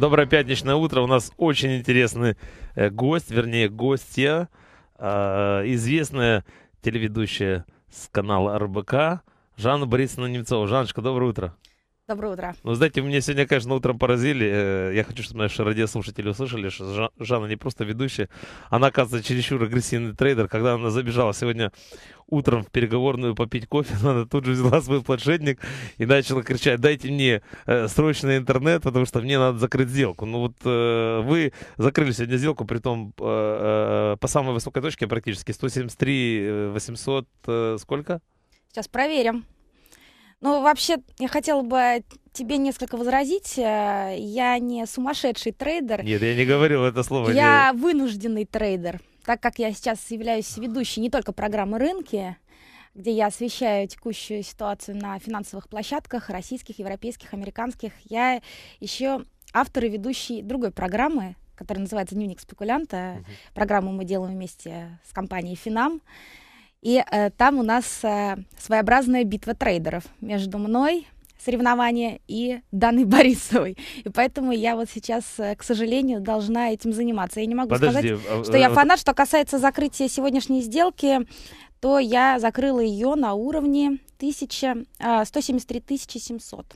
Доброе пятничное утро. У нас очень интересный э, гость, вернее, гостья, а, известная телеведущая с канала РБК Жанна Борисовна Немцова. Жанночка, доброе утро. Доброе утро. Ну, знаете, меня сегодня, конечно, утром поразили. Э, я хочу, чтобы наши радиослушатели услышали, что Жанна не просто ведущая, она, оказывается, чересчур агрессивный трейдер. Когда она забежала сегодня утром в переговорную попить кофе, она тут же взяла свой планшетник и начала кричать, дайте мне э, срочный интернет, потому что мне надо закрыть сделку. Ну вот э, вы закрыли сегодня сделку, при том по самой высокой точке практически, 173 800 сколько? Сейчас проверим. Ну, вообще, я хотела бы тебе несколько возразить. Э, я не сумасшедший трейдер. Нет, я не говорил это слово. Я не... вынужденный трейдер, так как я сейчас являюсь ведущей не только программы «Рынки», где я освещаю текущую ситуацию на финансовых площадках, российских, европейских, американских. Я еще автор и ведущий другой программы, которая называется «Дневник спекулянта». Угу. Программу мы делаем вместе с компанией «Финам». И э, там у нас э, своеобразная битва трейдеров между мной, соревнования и Данной Борисовой. И поэтому я вот сейчас, э, к сожалению, должна этим заниматься. Я не могу Подожди, сказать, а, что я э, фанат. Что касается закрытия сегодняшней сделки, то я закрыла ее на уровне 1000, 173 700.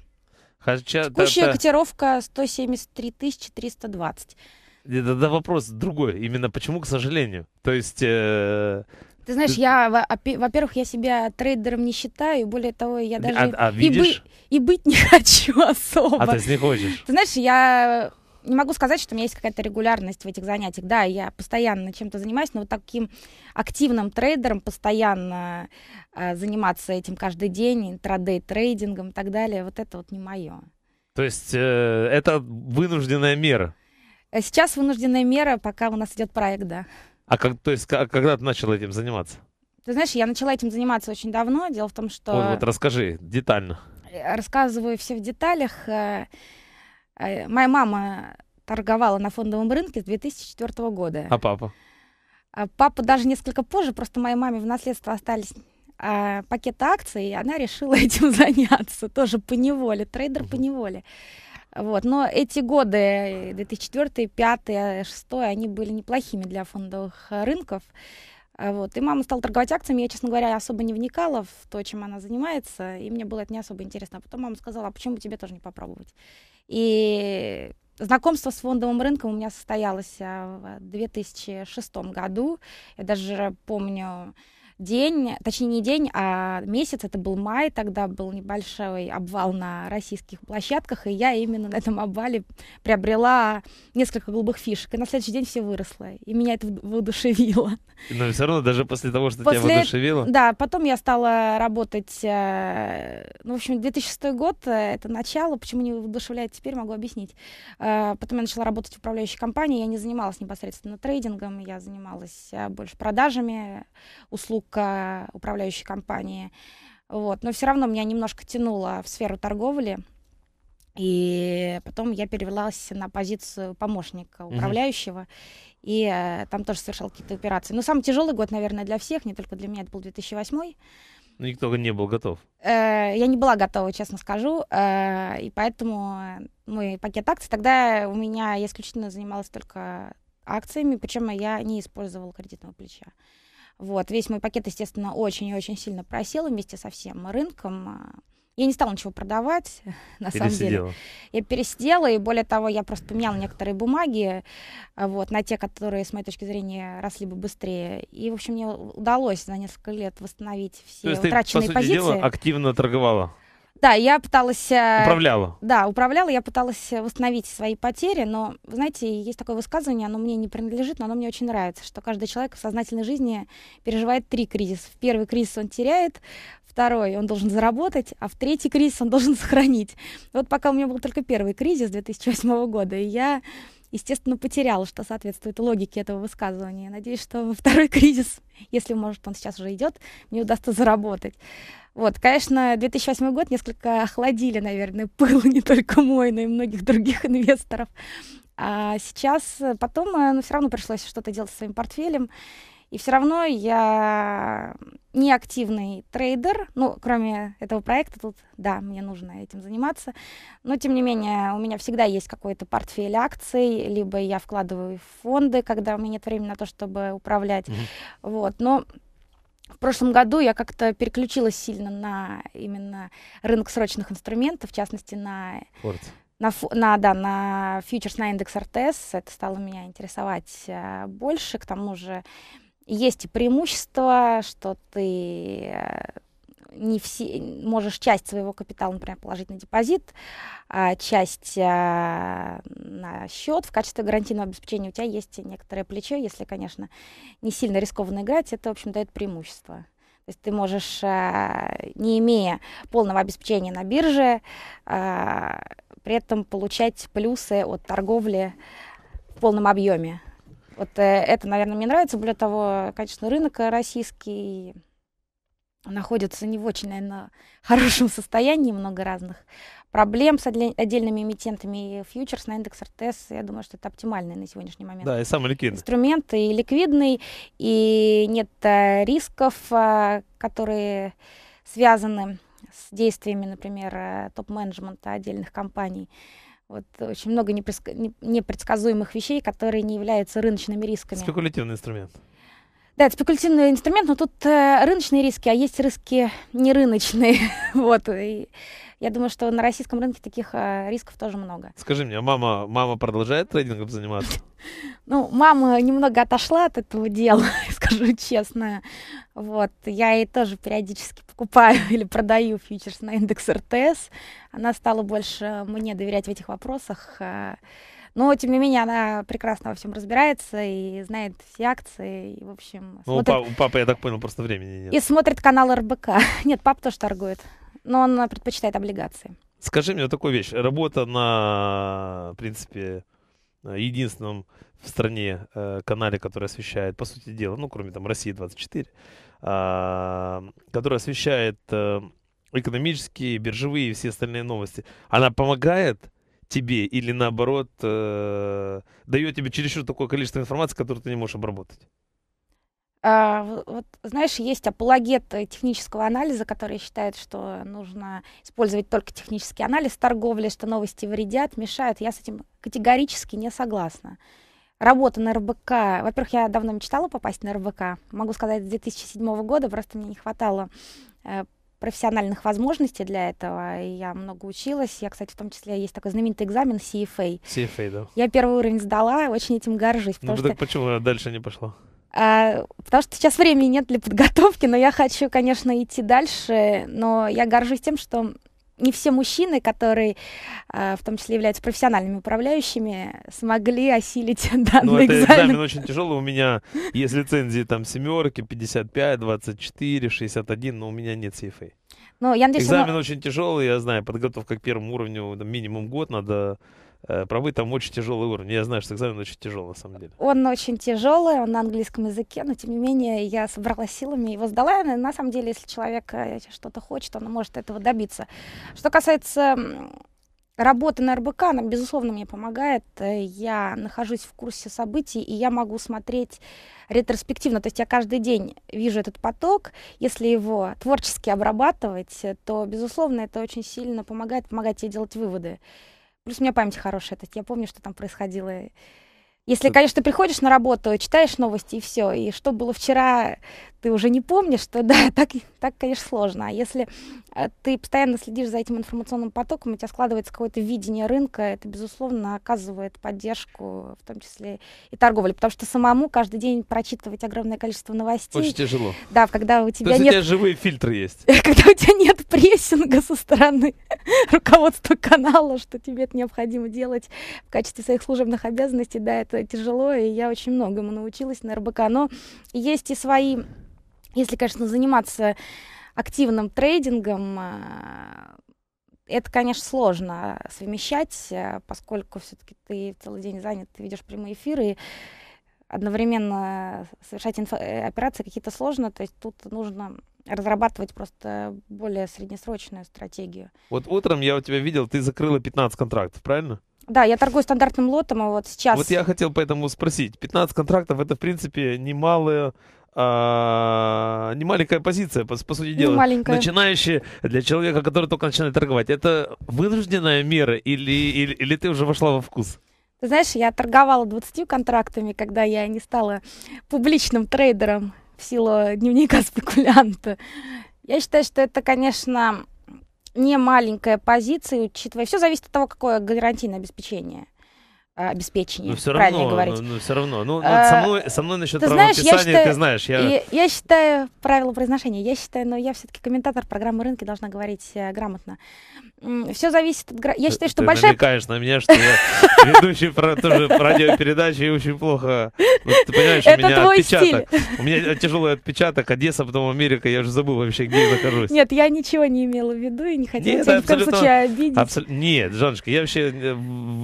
Хотя, Текущая да, да. котировка 173 320. Да, да, вопрос другой. Именно почему, к сожалению. То есть... Э... Ты знаешь, Ты... я, во-первых, я себя трейдером не считаю, более того, я а, даже а, а, и, бы, и быть не хочу особо. А ты не хочешь? Ты знаешь, я не могу сказать, что у меня есть какая-то регулярность в этих занятиях. Да, я постоянно чем-то занимаюсь, но вот таким активным трейдером постоянно э, заниматься этим каждый день, интрадей трейдингом и так далее, вот это вот не мое. То есть э, это вынужденная мера? Э, сейчас вынужденная мера, пока у нас идет проект, да. А как, то есть, как, когда ты начал этим заниматься? Ты знаешь, я начала этим заниматься очень давно. Дело в том, что... Вот, вот расскажи детально. Э, рассказываю все в деталях. Э, э, моя мама торговала на фондовом рынке с 2004 года. А папа? А папа даже несколько позже, просто моей маме в наследство остались а, пакет акций, и она решила этим заняться, тоже по неволе, трейдер по неволе. Вот. Но эти годы, 2004, 2005, 2006, они были неплохими для фондовых э, рынков. А вот. И мама стала торговать акциями. Я, честно говоря, особо не вникала в то, чем она занимается, и мне было это не особо интересно. А потом мама сказала, а почему бы тебе тоже не попробовать? И знакомство с фондовым рынком у меня состоялось э, в 2006 году. Я даже помню, день, точнее не день, а месяц, это был май, тогда был небольшой обвал на российских площадках, и я именно на этом обвале приобрела несколько голубых фишек, и на следующий день все выросло, и меня это воодушевило. Но все равно даже после того, что после... тебя воодушевило? Да, потом я стала работать, э, ну, в общем, 2006 год, э, это начало, почему не воодушевляет теперь, могу объяснить. Э, потом я начала работать в управляющей компании, я не занималась непосредственно трейдингом, я занималась больше продажами услуг к управляющей компании. Вот. Но все равно меня немножко тянуло в сферу торговли. И потом я перевелась на позицию помощника управляющего. Угу. И э, там тоже совершал какие-то операции. Но самый тяжелый год, наверное, для всех, не только для меня, это был 2008. Ну, никто не был готов. Э, я не была готова, честно скажу. Э, и поэтому э, мой пакет акций, тогда у меня я исключительно занималась только акциями, причем я не использовала кредитного плеча. Вот, весь мой пакет, естественно, очень и очень сильно просел вместе со всем рынком. А, я не стала ничего продавать, на самом деле. Я пересидела, и более того, я просто поменяла некоторые бумаги вот, на те, которые, с моей точки зрения, росли бы быстрее. И, в общем, мне удалось за несколько лет восстановить все То есть утраченные ты, по сути позиции. Дела, активно торговала? Да, я пыталась... Э, управляла. Да, управляла, я пыталась восстановить свои потери, но, вы знаете, есть такое высказывание, оно мне не принадлежит, но оно мне очень нравится, что каждый человек в сознательной жизни переживает три кризиса. В первый кризис он теряет, второй он должен заработать, а в третий кризис он должен сохранить. Вот пока у меня был только первый кризис 2008 года, и я естественно, потеряла, что соответствует логике этого высказывания. Надеюсь, что во второй кризис, если, может, он сейчас уже идет, мне удастся заработать. Вот, конечно, 2008 год несколько охладили, наверное, пыл не только мой, но и многих других инвесторов. А сейчас э, потом, но э, ну, все равно пришлось что-то делать со своим портфелем. И все равно я не активный трейдер, ну, кроме этого проекта тут, да, мне нужно этим заниматься, но, тем не менее, у меня всегда есть какой-то портфель акций, либо я вкладываю в фонды, когда у меня нет времени на то, чтобы управлять, mm-hmm. вот, но в прошлом году я как-то переключилась сильно на именно рынок срочных инструментов, в частности, на... Форд на, на, да, на фьючерс на индекс РТС. Это стало меня интересовать э, больше. К тому же есть и преимущество, что ты э, не все, можешь часть своего капитала, например, положить на депозит, а часть а, на счет. В качестве гарантийного обеспечения у тебя есть некоторое плечо, если, конечно, не сильно рискованно играть, это, в общем, дает преимущество. То есть ты можешь, а, не имея полного обеспечения на бирже, а, при этом получать плюсы от торговли в полном объеме. Вот э, это, наверное, мне нравится. Более того, конечно, рынок э, российский находится не в очень, наверное, хорошем состоянии, много разных проблем с отдельными эмитентами. И фьючерс на индекс РТС, я думаю, что это оптимальный на сегодняшний момент. Да, и самый ликвидный. Инструмент и ликвидный, и нет э, рисков, которые связаны с действиями, например, топ-менеджмента отдельных компаний. Вот очень много непредсказуемых вещей, которые не являются рыночными рисками. Спекулятивный инструмент. Да, это спекулятивный инструмент, но тут э, рыночные риски, а есть риски нерыночные. вот. И я думаю, что на российском рынке таких э, рисков тоже много. Скажи мне, мама, мама продолжает трейдингом заниматься? ну, мама немного отошла от этого дела скажу честно. Вот, я ей тоже периодически покупаю или продаю фьючерс на индекс РТС. Она стала больше мне доверять в этих вопросах. Э, но, тем не менее, она прекрасно во всем разбирается и знает все акции. И, в общем, ну, смотрит... у, папы, я так понял, просто времени нет. И смотрит канал РБК. Нет, папа тоже торгует, но он э, предпочитает облигации. Скажи мне такую вещь. Работа на, в принципе, единственном в стране э, канале, который освещает, по сути дела, ну, кроме там России 24, э, который освещает э, экономические, биржевые и все остальные новости, она помогает тебе или наоборот э, дает тебе чересчур такое количество информации, которую ты не можешь обработать? А, вот, знаешь, есть апологет э, технического анализа, который считает, что нужно использовать только технический анализ торговли, что новости вредят, мешают. Я с этим категорически не согласна. Работа на РБК. Во-первых, я давно мечтала попасть на РБК. Могу сказать, с 2007 года просто мне не хватало э, профессиональных возможностей для этого. Я много училась. Я, кстати, в том числе есть такой знаменитый экзамен CFA. CFA, да. Я первый уровень сдала, очень этим горжусь. Ну, что... почему я дальше не пошла? А, потому что сейчас времени нет для подготовки, но я хочу, конечно, идти дальше. Но я горжусь тем, что не все мужчины, которые, а, в том числе являются профессиональными управляющими, смогли осилить данный ну, это экзамен. экзамен очень тяжелый. У меня есть лицензии там семерки, 55, 24, 61, но у меня нет сейфа. Ну, я надеюсь, экзамен он... очень тяжелый, я знаю, подготовка к первому уровню, там, минимум год надо Э, Правы там очень тяжелый уровень. Я знаю, что экзамен очень тяжелый, на самом деле. Он очень тяжелый, он на английском языке, но тем не менее я собрала силами его сдала. И, на самом деле, если человек э, что-то хочет, он может этого добиться. Что касается работы на РБК, она, безусловно, мне помогает. Э, я нахожусь в курсе событий, и я могу смотреть ретроспективно. То есть я каждый день вижу этот поток. Если его творчески обрабатывать, то, безусловно, это очень сильно помогает, помогает тебе делать выводы. Плюс у меня память хорошая, то я помню, что там происходило. Если, конечно, приходишь на работу, читаешь новости и все, и что было вчера, ты уже не помнишь, то да, так, так конечно, сложно. А если э, ты постоянно следишь за этим информационным потоком, у тебя складывается какое-то видение рынка, это, безусловно, оказывает поддержку, в том числе и торговли, потому что самому каждый день прочитывать огромное количество новостей... Очень тяжело. Да, когда у тебя то нет... у тебя живые фильтры есть. Когда у тебя нет прессинга со стороны руководства канала, что тебе это необходимо делать в качестве своих служебных обязанностей, да, это это тяжело, и я очень многому научилась на РБК. Но есть и свои, если, конечно, заниматься активным трейдингом, а, это, конечно, сложно совмещать, а, поскольку все-таки ты целый день занят, ты ведешь прямые эфиры, и одновременно э, совершать э, операции какие-то сложно, то есть тут нужно разрабатывать просто более среднесрочную стратегию. Вот утром я у тебя видел, ты закрыла 15 контрактов, правильно? Да, я торгую стандартным лотом, а вот сейчас... Вот я хотел поэтому спросить. 15 контрактов — это, в принципе, немалое а, не маленькая позиция, по, по сути дела. маленькая. Начинающая для человека, который только начинает торговать. Это вынужденная мера или, или, или ты уже вошла во вкус? Ты знаешь, я торговала 20 контрактами, когда я не стала публичным трейдером в силу дневника спекулянта. Я считаю, что это, конечно, не маленькая позиция, учитывая... Все зависит от того, какое гарантийное обеспечение. А, обеспечении. Ну, но все равно, говорить. Ну, ну все равно. Ну, а, со, мной, со мной насчет ты знаешь, я считаю, ты знаешь. Я... Я, считаю правила произношения. Я считаю, но я все-таки комментатор программы «Рынки» должна говорить э, грамотно. Все зависит от... Я считаю, что ты большая... Ты намекаешь на меня, что я ведущий тоже радиопередачи и очень плохо... Ну, ты понимаешь, у меня отпечаток. У меня э, тяжелый отпечаток. Одесса, потом Америка. Я уже забыл вообще, где я нахожусь. Нет, я ничего не имела в виду и не хотела тебя в коем случае обидеть. Нет, Жанночка, я вообще... Э,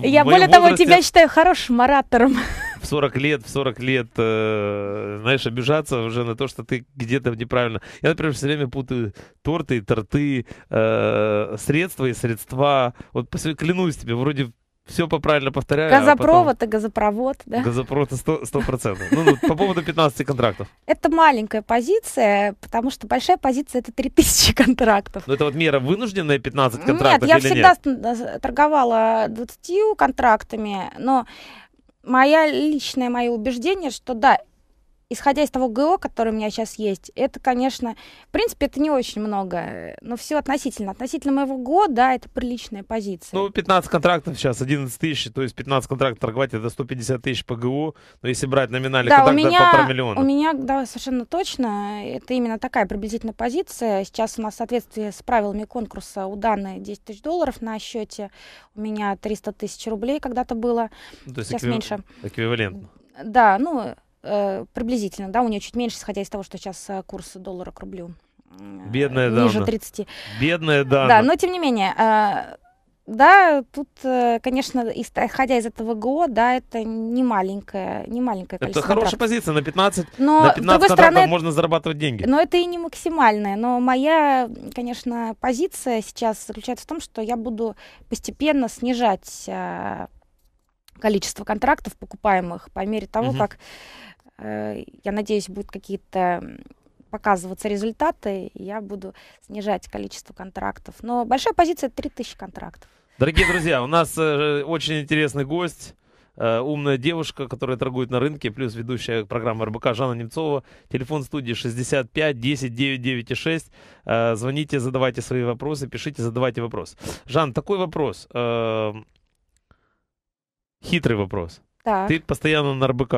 я более того, тебя я считаю хорошим оратором. В 40 лет, в 40 лет, э, знаешь, обижаться уже на то, что ты где-то неправильно. Я, например, все время путаю торты и торты, э, средства и средства. Вот клянусь тебе, вроде все по правильно повторяю. Газопровод, а потом... газопровод, да. Газопровод 100%. 100%. Ну, ну, по поводу 15 контрактов. Это маленькая позиция, потому что большая позиция это 3000 контрактов. Но ну, это вот мера вынужденная 15 контрактов нет? я всегда э, торговала 20 контрактами, но моя личное мое убеждение, что да, исходя из того ГО, который у меня сейчас есть, это, конечно, в принципе, это не очень много, но все относительно. Относительно моего ГО, да, это приличная позиция. Ну, 15 контрактов сейчас, 11 тысяч, то есть 15 контрактов торговать, это 150 тысяч по ГО, но если брать номинальный да, контракт, у меня, да, полтора миллиона. у меня, да, совершенно точно, это именно такая приблизительная позиция. Сейчас у нас в соответствии с правилами конкурса у Даны 10 тысяч долларов на счете, у меня 300 тысяч рублей когда-то было, ну, то есть сейчас эквив... меньше. Эквивалентно. Да, ну, Э, приблизительно, да, у нее чуть меньше, исходя из того, что сейчас э, курс доллара к рублю э, Бедная ниже Дана. 30. Бедная Дана. Да, но тем не менее, да, тут, конечно, исходя из этого ГО, да, это не маленькое, не маленькое количество. Это хорошая контрактов. позиция, на 15, но, на 15 с стороны, можно зарабатывать деньги. Но это и не максимальное, но моя, конечно, позиция сейчас заключается в том, что я буду постепенно снижать количество контрактов покупаемых по мере того, угу. как Э, я надеюсь, будут какие-то показываться результаты, я буду снижать количество контрактов. Но большая позиция 3000 контрактов. Дорогие друзья, у нас э, очень интересный гость э, умная девушка, которая торгует на рынке, плюс ведущая программы РБК Жанна Немцова. Телефон студии 65 10 996. Звоните, задавайте свои вопросы, пишите, задавайте вопрос. Жан, такой вопрос. Хитрый вопрос. Так. Ты постоянно на РБК.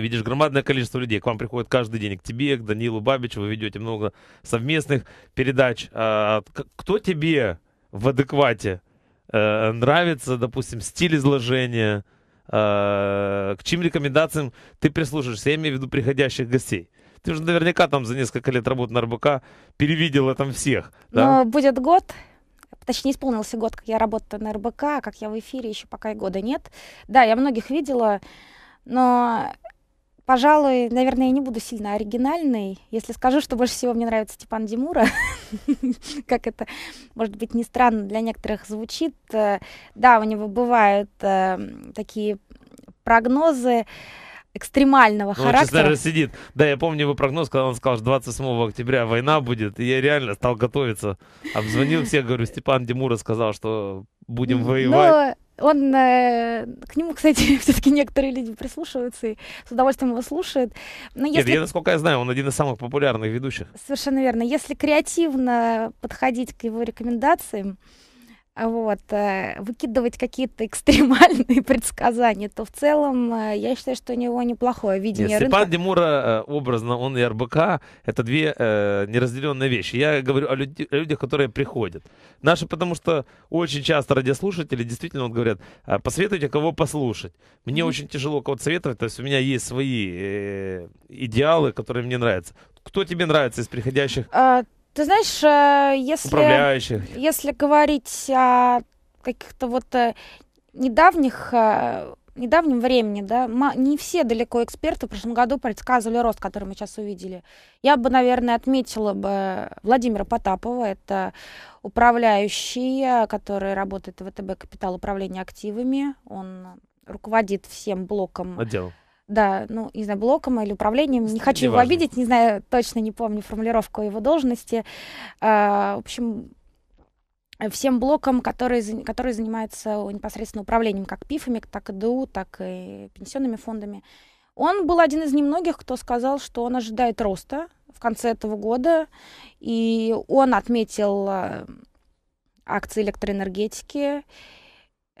Ты видишь громадное количество людей, к вам приходит каждый день, к тебе, к Данилу Бабичу, вы ведете много совместных передач. А, а кто тебе в адеквате э, нравится, допустим, стиль изложения, э, к чьим рекомендациям ты прислушаешься, я имею в виду приходящих гостей. Ты уже наверняка там за несколько лет работы на РБК перевидел там всех. Да? Но будет год, точнее исполнился год, как я работаю на РБК, как я в эфире, еще пока и года нет. Да, я многих видела, но Пожалуй, наверное, я не буду сильно оригинальной, если скажу, что больше всего мне нравится Степан Демура. Как это, может быть, не странно для некоторых звучит. Э, да, у него бывают э, такие прогнозы, экстремального ну, он характера. Он сидит. Да, я помню его прогноз, когда он сказал, что 27 октября война будет, и я реально стал готовиться. Обзвонил всех, говорю, Степан Демура сказал, что будем воевать. Он, э, к нему, кстати, все-таки некоторые люди прислушиваются и с удовольствием его слушают. Но если... Нет, я, насколько я знаю, он один из самых популярных ведущих. Совершенно верно. Если креативно подходить к его рекомендациям, вот, э, выкидывать какие-то экстремальные предсказания, то в целом э, я считаю, что у него неплохое видение Нет, рынка. Степан Демура, э, образно, он и РБК, это две э, неразделенные вещи. Я говорю о, люд- о людях, которые приходят. Наши, потому что очень часто радиослушатели действительно вот говорят, «А посоветуйте, кого послушать. Мне mm-hmm. очень тяжело кого-то советовать, то есть у меня есть свои э, идеалы, которые мне нравятся. Кто тебе нравится из приходящих? А, ты знаешь, э, если, Управляющих. если говорить о каких-то вот э, недавних э, недавнем времени, да, не все далеко эксперты в прошлом году предсказывали рост, который мы сейчас увидели. Я бы, наверное, отметила бы Владимира Потапова, это управляющий, который работает в ВТБ «Капитал управления активами», он руководит всем блоком... Отделом да, ну, не знаю, блоком или управлением. Не хочу Неважно. его обидеть, не знаю, точно не помню формулировку его должности. А, в общем, всем блокам, которые, которые занимаются непосредственно управлением как ПИФами, так и ДУ, так и пенсионными фондами. Он был один из немногих, кто сказал, что он ожидает роста в конце этого года, и он отметил а, акции электроэнергетики,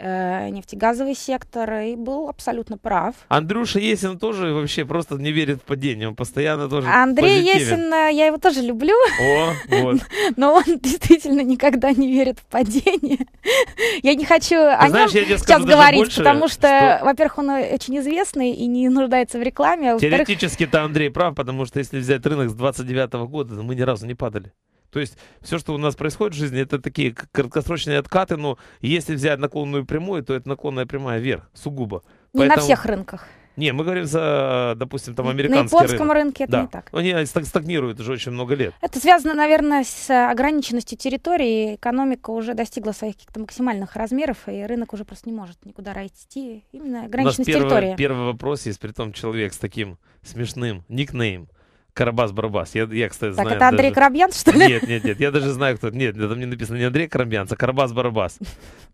Э, нефтегазовый сектор и был абсолютно прав. Андрюша Есин тоже вообще просто не верит в падение, он постоянно тоже Андрей Есин, э, я его тоже люблю. О, вот. Но он действительно никогда не верит в падение. Я не хочу Ты о знаешь, нем сейчас скажу, говорить, больше, потому что, что, во-первых, он очень известный и не нуждается в рекламе. А Теоретически-то Андрей прав, потому что если взять рынок с 29 -го года, мы ни разу не падали. То есть все, что у нас происходит в жизни, это такие краткосрочные откаты, но если взять наклонную прямую, то это наклонная прямая вверх, сугубо. Не Поэтому... на всех рынках. Не, мы говорим за, допустим, там американский На японском рынок. рынке это да. не так. Они стагнируют уже очень много лет. Это связано, наверное, с э, ограниченностью территории. Экономика уже достигла своих каких-то максимальных размеров, и рынок уже просто не может никуда расти. Именно ограниченность У нас первый, территории. Первый вопрос есть, при том человек с таким смешным никнейм Карабас-Барабас. Я, я, кстати, так, знаю... это Андрей даже... Карабьянц, что ли? Нет, нет, нет. Я даже знаю, кто... Нет, это мне написано не Андрей Карабьянц, а Карабас-Барабас.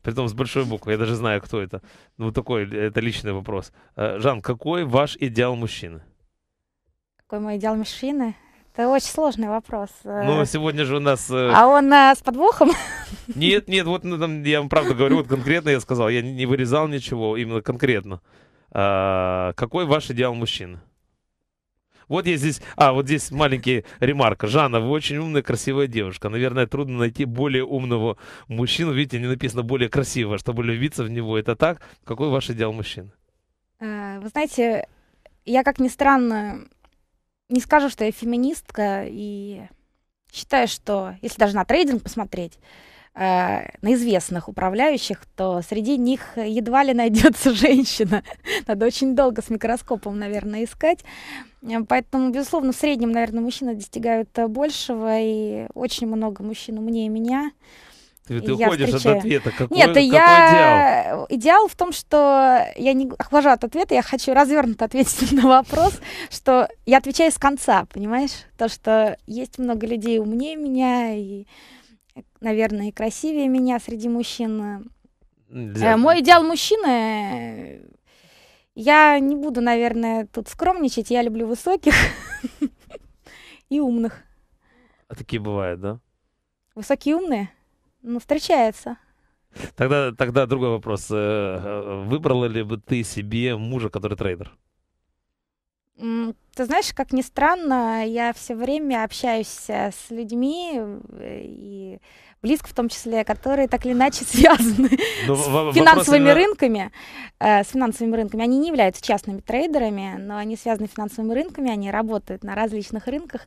Притом с большой буквы. Я даже знаю, кто это. Ну, такой, это личный вопрос. Э, Жан, какой ваш идеал мужчины? Какой мой идеал мужчины? Это очень сложный вопрос. Э. Ну, сегодня же у нас... Э, а он а, с подвохом? Нет, нет, вот ну, там, я вам правду говорю, вот конкретно я сказал, я не вырезал ничего, именно конкретно. А, какой ваш идеал мужчины? Вот я здесь... А, вот здесь маленький ремарка. Жанна, вы очень умная, красивая девушка. Наверное, трудно найти более умного мужчину. Видите, не написано более красиво, чтобы любиться в него. Это так? Какой ваш идеал мужчины? Э, вы знаете, я, как ни странно, не скажу, что я феминистка, и считаю, что если даже на трейдинг посмотреть, э, на известных управляющих, то среди них едва ли найдется женщина. Надо очень долго с микроскопом, наверное, искать. Э, поэтому, безусловно, в среднем, наверное, мужчины достигают э, большего, и очень много мужчин умнее меня. Ты, ты уходишь встречаю. от ответа. Какой, Нет, какой я... идеал? Идеал в том, что я не охлажу от ответа, я хочу развернуто ответить на вопрос, что я отвечаю с конца, понимаешь? То, что есть много людей умнее меня и, наверное, и красивее меня среди мужчин. Э, для... Мой идеал мужчины я не буду, наверное, тут скромничать. Я люблю высоких и умных. А такие бывают, да? Высокие умные? Ну, встречается. Тогда, тогда другой вопрос. Э, э, выбрала ли бы ты себе мужа, который трейдер? Ты знаешь, как ни странно, я все время общаюсь э, с людьми и близко, в том числе, которые так или иначе связаны Но ну, с финансовыми на... Э, рынками. Э, с финансовыми рынками. Они не являются частными трейдерами, но они связаны с финансовыми рынками, они работают на различных рынках.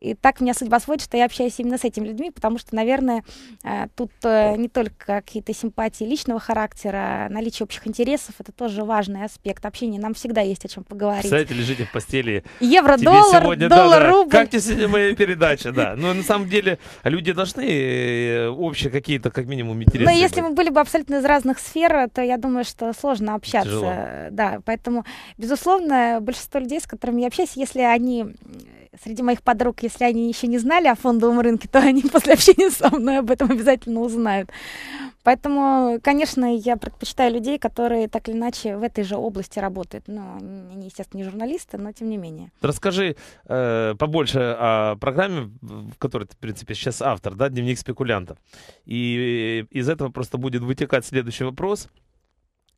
И так меня судьба сводит, что я общаюсь именно с этими людьми, потому что, наверное, э, тут э, не только какие-то симпатии личного характера, наличие общих интересов, это тоже важный аспект общения. Нам всегда есть о чем поговорить. Представляете, лежите в постели. Евро, тебе доллар, сегодня, доллар, да, да, рубль. Как тебе сегодня моя передача, да. Но ну, на самом деле люди должны э, общие какие-то, как минимум, интересы. Но ну, если мы были бы абсолютно из разных сфер, то я думаю, что сложно общаться. Тяжело. Да, поэтому, безусловно, большинство людей, с которыми я общаюсь, если они Среди моих подруг, если они еще не знали о фондовом рынке, то они после общения со мной об этом обязательно узнают. Поэтому, конечно, я предпочитаю людей, которые так или иначе в этой же области работают. Ну, они, естественно, не журналисты, но тем не менее. Расскажи э, побольше о программе, в которой ты, в принципе, сейчас автор, да, «Дневник спекулянта». И из этого просто будет вытекать следующий вопрос –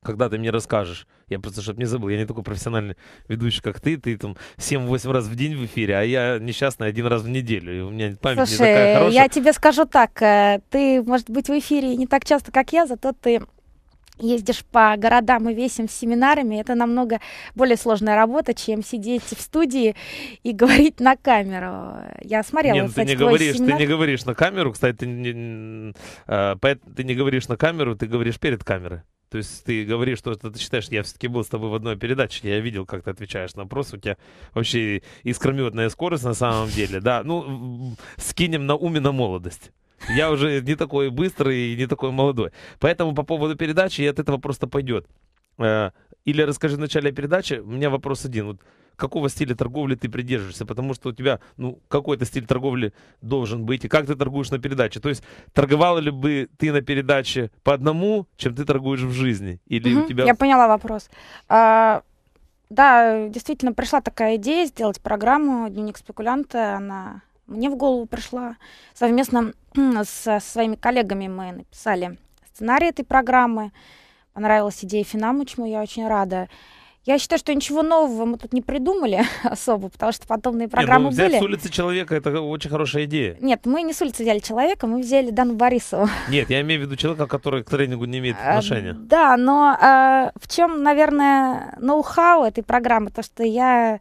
когда ты мне расскажешь. Я просто, чтобы не забыл, я не такой профессиональный ведущий, как ты. Ты там 7-8 раз в день в эфире, а я несчастный один раз в неделю. И у меня память Слушай, не такая хорошая. я тебе скажу так. Э, ты, может быть, в эфире не так часто, как я, зато ты ездишь по городам и весим семинарами, это намного более сложная работа, чем сидеть в студии и говорить на камеру. Я смотрела, Нет, ну кстати, ты не говоришь, семинар. ты не говоришь на камеру, кстати, ты не, э, ты не говоришь на камеру, ты говоришь перед камерой. То есть ты говоришь, что ты считаешь, я все-таки был с тобой в одной передаче, я видел, как ты отвечаешь на вопрос, у тебя вообще искрометная скорость на самом деле, да, ну, скинем на уме на молодость. Я уже не такой быстрый и не такой молодой. Поэтому по поводу передачи и от этого просто пойдет. Э, или расскажи в начале передачи, у меня вопрос один. Вот какого стиля торговли ты придерживаешься, потому что у тебя, ну, какой-то стиль торговли должен быть, и как ты торгуешь на передаче. То есть, торговала ли бы ты на передаче по одному, чем ты торгуешь в жизни? Или угу, у тебя... Я поняла вопрос. А, да, действительно, пришла такая идея сделать программу «Дневник спекулянта». Она мне в голову пришла. Совместно со своими коллегами мы написали сценарий этой программы. Понравилась идея Финамучму, я очень рада. Я считаю, что ничего нового мы тут не придумали особо, потому что подобные программы Нет, ну, взять были. с улицы человека, это очень хорошая идея. Нет, мы не с улицы взяли человека, мы взяли Дану Борисову. Нет, я имею в виду человека, который к тренингу не имеет а, отношения. А, да, но а, в чем, наверное, ноу-хау этой программы, то, что я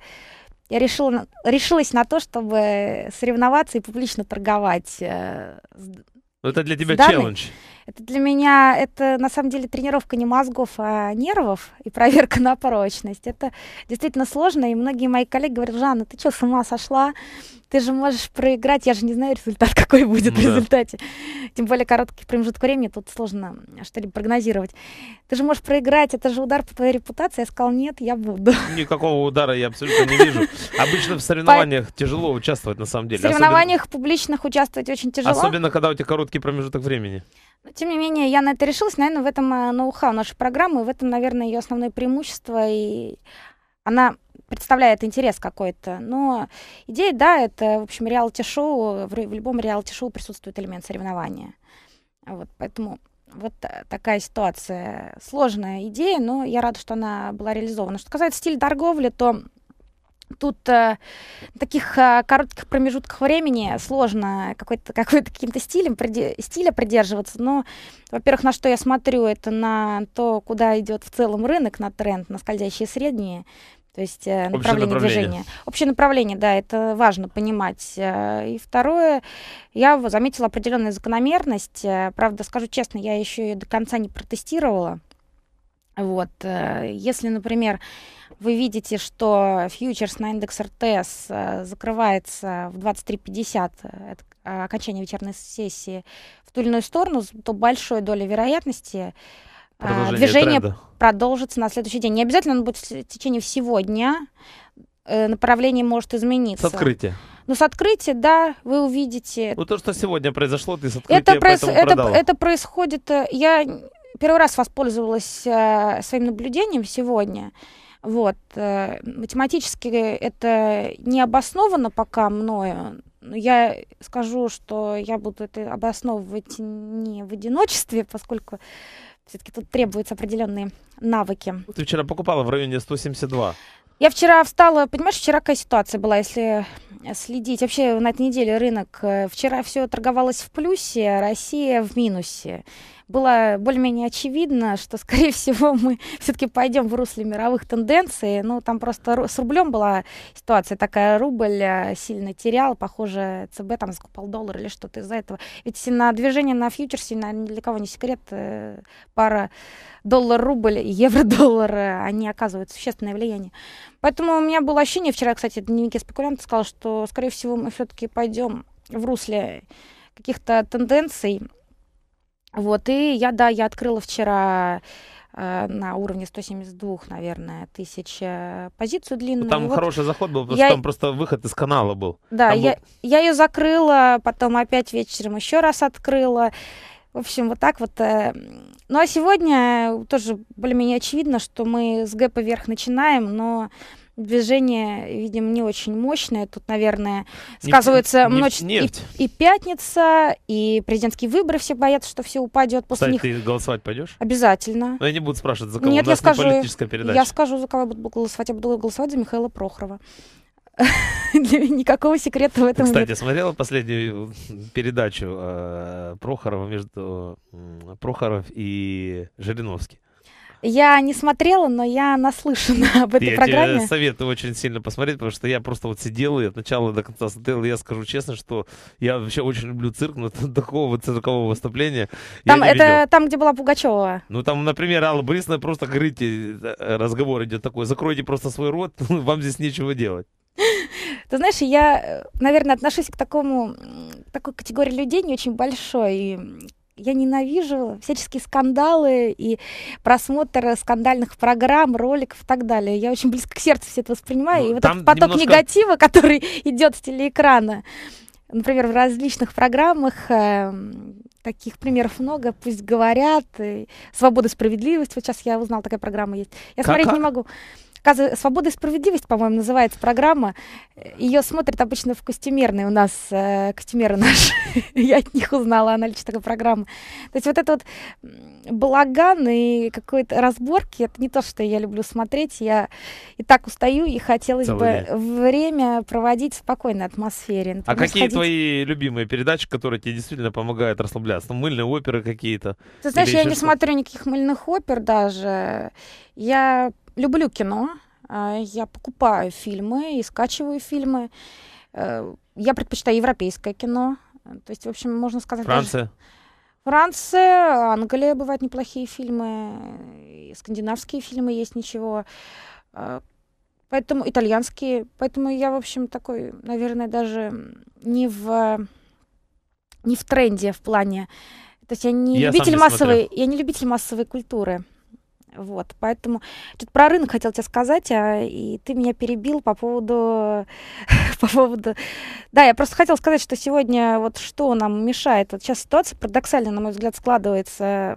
я решила, решилась на то, чтобы соревноваться и публично торговать. Э, ну, это для тебя челлендж. Это для меня, это на самом деле тренировка не мозгов, а нервов и проверка на прочность. Это действительно сложно, и многие мои коллеги говорят, Жанна, ты что, с ума сошла? ты же можешь проиграть, я же не знаю результат, какой будет ну, в результате. Тем более короткий промежуток времени, тут сложно что-либо прогнозировать. Ты же можешь проиграть, это же удар по твоей репутации. Я сказал, нет, я буду. Никакого удара я абсолютно не вижу. Обычно в соревнованиях по... тяжело участвовать, на самом деле. В соревнованиях Особенно... публичных участвовать очень тяжело. Особенно, когда у тебя короткий промежуток времени. Но, тем не менее, я на это решилась. Наверное, в этом э, ноу-хау нашей программы, в этом, наверное, ее основное преимущество. И она представляет интерес какой-то. Но идея, да, это, в общем, реалити-шоу, в, в любом реалити-шоу присутствует элемент соревнования. Вот, поэтому вот такая ситуация. Сложная идея, но я рада, что она была реализована. Что касается стиля торговли, то тут э, таких э, коротких промежутках времени сложно какой-то какой каким-то стилем приди, стиля придерживаться. Но, во-первых, на что я смотрю, это на то, куда идет в целом рынок, на тренд, на скользящие средние то есть э, направление, направление движения. Общее направление, да, это важно понимать. Э. И второе, я заметила определенную закономерность. Э, правда, скажу честно, я еще ее до конца не протестировала. Вот, если, например, вы видите, что фьючерс на индекс РТС закрывается в 23.50, это окончание вечерней сессии, в ту или иную сторону, то большой долей вероятности Движение тренда. продолжится на следующий день. Не обязательно оно будет в течение всего дня. Э, направление может измениться. С открытия. Ну, с открытия, да, вы увидите. Ну, то, что сегодня произошло, ты с открытия это, проис... это, это происходит... Э, я первый раз воспользовалась э, своим наблюдением сегодня. Вот. Э, математически это не обосновано пока мною. я скажу, что я буду это обосновывать не в одиночестве, поскольку все-таки тут требуются определенные навыки. Ты вчера покупала в районе 172. Я вчера встала, понимаешь, вчера какая ситуация была, если э, следить. Вообще на этой неделе рынок, э, вчера все торговалось в плюсе, а Россия в минусе было более-менее очевидно, что, скорее всего, мы все-таки пойдем в русле мировых тенденций. Ну, там просто с рублем была ситуация такая, рубль э, сильно терял, похоже, ЦБ там закупал доллар или что-то из-за этого. Ведь на движение на фьючерсе, наверное, ни для кого не секрет, э, пара доллар-рубль и евро-доллар, э, они оказывают существенное влияние. Поэтому у меня было ощущение, вчера, кстати, дневники спекулянта сказал, что, скорее всего, мы все-таки пойдем в русле каких-то тенденций, вот, и я, да, я открыла вчера э, на уровне 172, наверное, тысяч э, позицию длинную. там и хороший заход был, потому я... что там просто выход из канала был. Да, я, был... я ее закрыла, потом опять вечером еще раз открыла. В общем, вот так вот. Э, ну а сегодня тоже более-менее очевидно, что мы с гэпа вверх начинаем, но движение, видим, не очень мощное. Тут, наверное, сказывается нефть, ночь... нефть. И, и пятница, и президентские выборы. Все боятся, что все упадет после Кстати, них. ты голосовать пойдешь? Обязательно. Но я не буду спрашивать, за кого Нет, у нас я не скажу, политическая передача. Я скажу, за кого я буду голосовать. Я буду голосовать за Михаила Прохорова. Никакого секрета в этом Кстати, нет. Кстати, смотрела последнюю передачу э, Прохорова между э, Прохоров и Жириновский. Я не смотрела, но я наслышана об этой я программе. Я советую очень сильно посмотреть, потому что я просто вот сидел и от начала до конца смотрел. И я скажу честно, что я вообще очень люблю цирк, но такого циркового выступления Там это видел. там, где была Пугачева. Ну там, например, Алла Борисовна просто говорите, э, разговор идет такой, закройте просто свой рот, вам здесь нечего делать. Ты знаешь, я, э, наверное, отношусь к такому, такой категории людей не очень большой, я ненавижу всяческие скандалы и просмотр скандальных программ, роликов и так далее. Я очень близко к сердцу все это воспринимаю. Ну, и вот этот поток немножко... негатива, который идет с телеэкрана, например, в различных программах, эм, таких примеров много, пусть говорят, и «Свобода справедливость», вот сейчас я узнала, такая программа есть. Я как, смотреть не могу. Каза «Свобода и справедливость», по-моему, называется программа. Ее смотрят обычно в костюмерной у нас, э, костюмеры наши. Я от них узнала о наличии такой программы. То есть вот это вот балаган и какой-то разборки, это не то, что я люблю смотреть. Я и так устаю, и хотелось бы время проводить в спокойной атмосфере. а какие твои любимые передачи, которые тебе действительно помогают расслабляться? Ну, мыльные оперы какие-то? Ты знаешь, я не смотрю никаких мыльных опер даже. Я люблю кино, а, я покупаю фильмы и скачиваю фильмы. Э, я предпочитаю европейское кино. То есть, в общем, можно сказать... Франция? Даже... Франция, Англия, бывают неплохие фильмы, скандинавские фильмы есть ничего. Э, поэтому итальянские. Поэтому я, в общем, такой, наверное, даже не в, не в тренде в плане... То есть я не, я любитель массовой, не я не любитель массовой культуры. Вот, поэтому что-то про рынок хотел тебе сказать, а, и ты меня перебил по поводу, по поводу... Да, я просто хотела сказать, что сегодня вот что нам мешает. Вот сейчас ситуация парадоксально, на мой взгляд, складывается.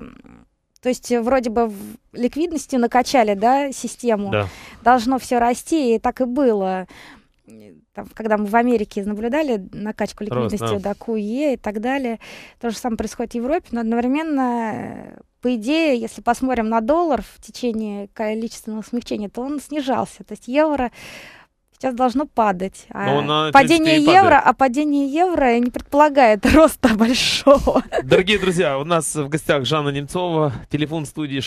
То есть вроде бы в ликвидности накачали, да, систему. Да. Должно все расти, и так и было там, когда мы в Америке наблюдали накачку ликвидности Рост, да. до QE и так далее, то же самое происходит в Европе, но одновременно, э, по идее, если посмотрим на доллар в течение количественных смягчения, то он снижался. То есть евро сейчас должно падать. А ну, падение евро, падает. а падение евро не предполагает роста большого. Дорогие друзья, у нас в гостях Жанна Немцова, телефон студии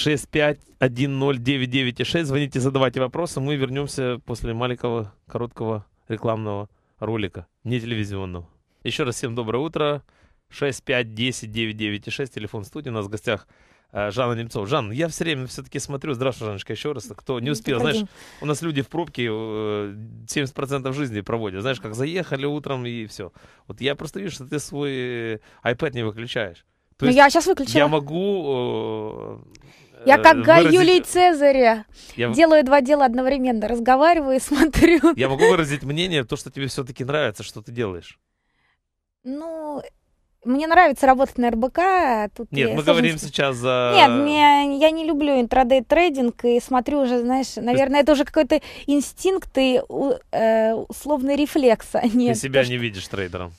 6510996. Звоните, задавайте вопросы, мы вернемся после маленького короткого рекламного ролика, не телевизионного. Еще раз всем доброе утро. 6510 996, телефон студии. У нас в гостях э, Жанна Немцова. Жан, я все время все-таки смотрю. Здравствуй, Жанночка, еще раз. Кто не ну, успел, знаешь, у нас люди в пробке 70% э, жизни проводят. Знаешь, как заехали утром и все. Вот я просто вижу, что ты свой э, iPad не выключаешь. То ну, есть я сейчас выключаю. Я могу я э, как Гай выразить... Юлий Цезаря. Я... Делаю два дела одновременно. Разговариваю и смотрю. Я могу выразить мнение, то, что тебе все-таки нравится, что ты делаешь. Ну, мне нравится работать на РБК. тут Нет, мы сложности. говорим сейчас за... Нет, мне, я не люблю интрадей трейдинг и смотрю уже, знаешь, наверное, это уже какой-то инстинкт и э, условный рефлекс. А не Ты себя то, не что... видишь трейдером?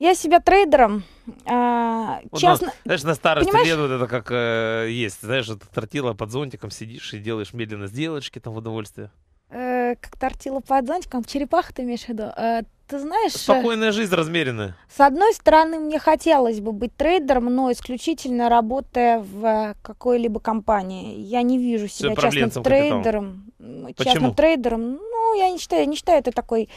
Я себя трейдером. А, ну, честно, нас, знаешь, на старости понимаешь? лет вот это как э, есть. Знаешь, это тортила под зонтиком сидишь и делаешь медленно сделочки там в удовольствие. Э, как тортила под зонтиком? Черепаха ты имеешь в виду? Э, ты знаешь... Э, Спокойная жизнь размеренная. С одной стороны, мне хотелось бы быть трейдером, но исключительно работая в какой-либо компании. Я не вижу себя Все частным трейдером. Капиталом. Частным Почему? трейдером. Ну, я не считаю, я не считаю это такой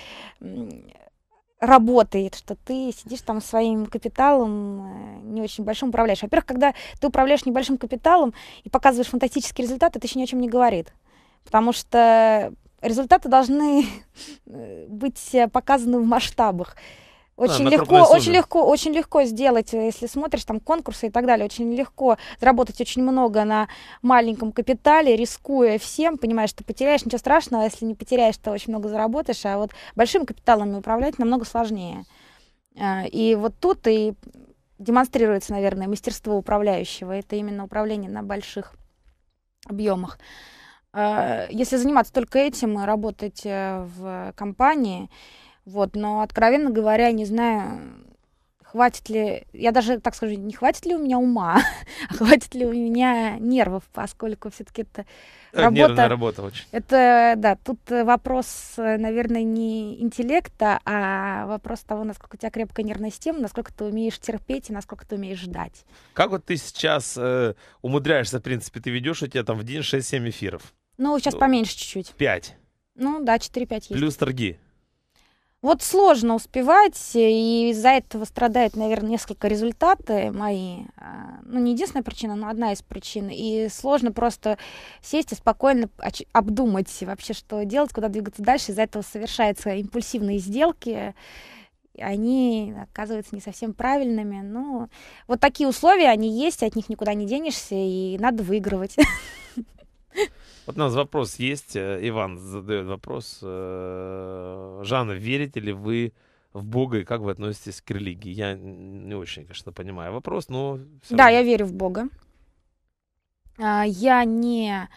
работает, что ты сидишь там своим капиталом э, не очень большим управляешь. Во-первых, когда ты управляешь небольшим капиталом и показываешь фантастический результат, это еще ни о чем не говорит. Потому что результаты должны э, быть э, показаны в масштабах. Очень а, легко, очень легко, очень легко сделать, э, если смотришь там конкурсы и так далее, очень легко заработать очень много на маленьком капитале, рискуя всем, понимаешь, что потеряешь, ничего страшного, а если не потеряешь, то очень много заработаешь, а вот большим капиталами управлять намного сложнее. Э, и вот тут и демонстрируется, наверное, мастерство управляющего, это именно управление на больших объемах. Э, если заниматься только этим и работать в компании, вот, но, откровенно говоря, не знаю, хватит ли, я даже так скажу, не хватит ли у меня ума, а хватит ли у меня нервов, поскольку все-таки это э, работа. Нервная работа очень. Это, да, тут вопрос, э, наверное, не интеллекта, а вопрос того, насколько у тебя крепкая нервная система, насколько ты умеешь терпеть и насколько ты умеешь ждать. Как вот ты сейчас э, умудряешься, в принципе, ты ведешь у тебя там в день 6-7 эфиров? Ну, сейчас э, поменьше чуть-чуть. 5? Ну, да, 4-5 есть. Плюс торги? Вот сложно успевать, и из-за этого страдают, наверное, несколько результаты мои. А, ну, не единственная причина, но одна из причин. И сложно просто сесть и спокойно обдумать вообще, что делать, куда двигаться дальше. Из-за этого совершаются импульсивные сделки. Они оказываются не совсем правильными. Ну вот такие условия, они есть, от них никуда не денешься, и надо выигрывать. Вот у нас вопрос есть. Э, Иван задает вопрос. Э, Жанна, верите ли вы в Бога и как вы относитесь к религии? Я не очень, конечно, понимаю вопрос, но... Да, равно. я верю в Бога. А, я не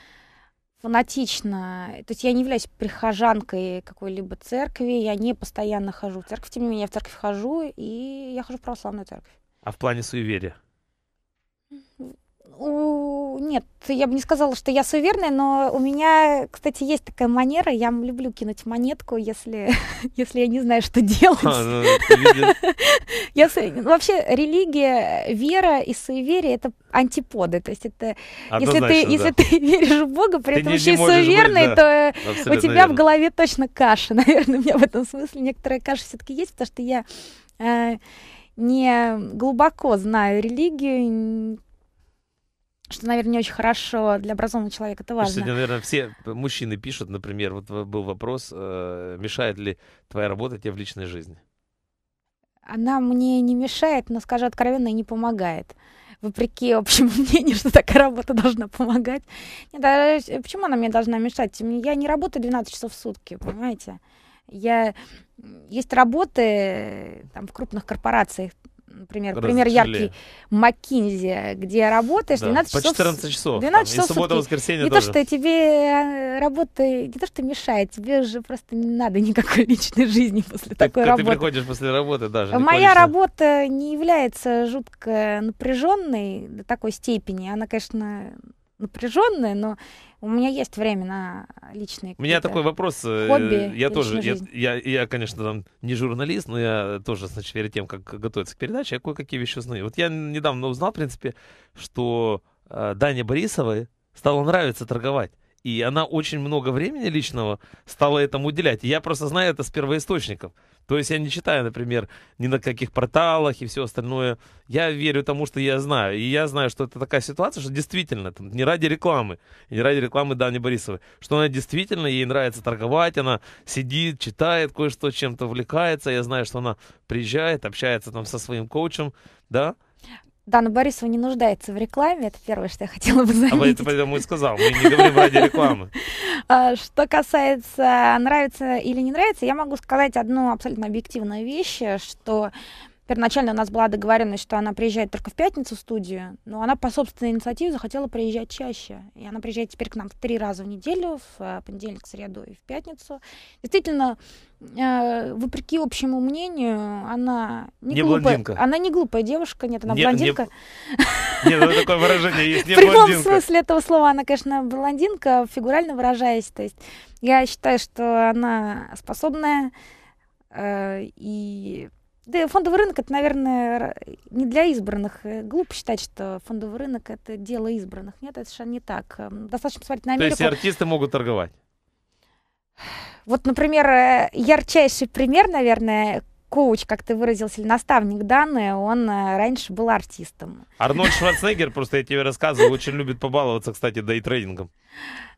фанатично, то есть я не являюсь прихожанкой какой-либо церкви, я не постоянно хожу в церковь, тем не менее я в церковь хожу, и я хожу в православную церковь. А в плане суеверия? у... нет, я бы не сказала, что я суеверная, но у меня, кстати, есть такая манера. Я люблю кинуть монетку, если, если я не знаю, что делать. А, ну, я... Ну, вообще, религия, вера и суеверие — это антиподы. То есть это... если ты, если ты веришь в Бога, при этом не, еще и суеверный, то у тебя в голове точно каша. Наверное, у меня в этом смысле некоторая каша все таки есть, потому что я... Э, не глубоко знаю религию, что, наверное, не очень хорошо для образованного человека, это важно. Сегодня, наверное, все мужчины пишут, например, вот был вопрос, э, мешает ли твоя работа тебе в личной жизни? Она мне не мешает, но, скажу откровенно, и не помогает. Вопреки общему мнению, что такая работа должна помогать. Нет, а почему она мне должна мешать? Я не работаю 12 часов в сутки, понимаете? Я... Есть работы э, там, в крупных корпорациях, например, Разочили. пример яркий Маккинзи, где работаешь да, 12 по часов. По 14 часов. 12 там, часов и суббота, воскресенье Не тоже. то, что тебе э, работа, не то, что мешает, тебе же просто не надо никакой личной жизни после ты, такой работы. Ты приходишь после работы даже. Моя личной... работа не является жутко напряженной до такой степени. Она, конечно, напряженная, но у меня есть время на личные. У меня такой вопрос. Э, хобби я тоже, я, я, я, конечно, там не журналист, но я тоже, значит, перед тем, как готовиться к передаче, я кое-какие вещи узнаю. Вот я недавно узнал, в принципе, что э, Дане Борисовой стало нравиться торговать. И она очень много времени личного стала этому уделять. И я просто знаю это с первоисточников. То есть я не читаю, например, ни на каких порталах и все остальное. Я верю тому, что я знаю. И я знаю, что это такая ситуация, что действительно, там, не ради рекламы, не ради рекламы Дани Борисовой, что она действительно, ей нравится торговать, она сидит, читает кое-что, чем-то увлекается. Я знаю, что она приезжает, общается там со своим коучем, да, Дана Борисова не нуждается в рекламе, это первое, что я хотела бы а заметить. А это поэтому и сказал, мы не говорим ради рекламы. А, что касается нравится или не нравится, я могу сказать одну абсолютно объективную вещь, что Первоначально у нас была договоренность, что она приезжает только в пятницу в студию, но она по собственной инициативе захотела приезжать чаще. И она приезжает теперь к нам в три раза в неделю, в э, понедельник, среду и в пятницу. Действительно, э, вопреки общему мнению, она не, не глупая. Блондинка. Она не глупая девушка, нет, она не, блондинка. Не, ну, такое выражение есть, не В прямом смысле этого слова она, конечно, блондинка, фигурально выражаясь. То есть я считаю, что она способная э, и да, фондовый рынок это, наверное, не для избранных. Э, глупо считать, что фондовый рынок это дело избранных. Нет, это совершенно не так. Эм, достаточно посмотреть на Америку. То есть артисты могут торговать? Вот, например, э, ярчайший пример, наверное, коуч, как ты выразился, или наставник Даны, он э, раньше был артистом. Арнольд Шварценеггер, просто я тебе рассказывал, очень любит побаловаться, кстати, да и трейдингом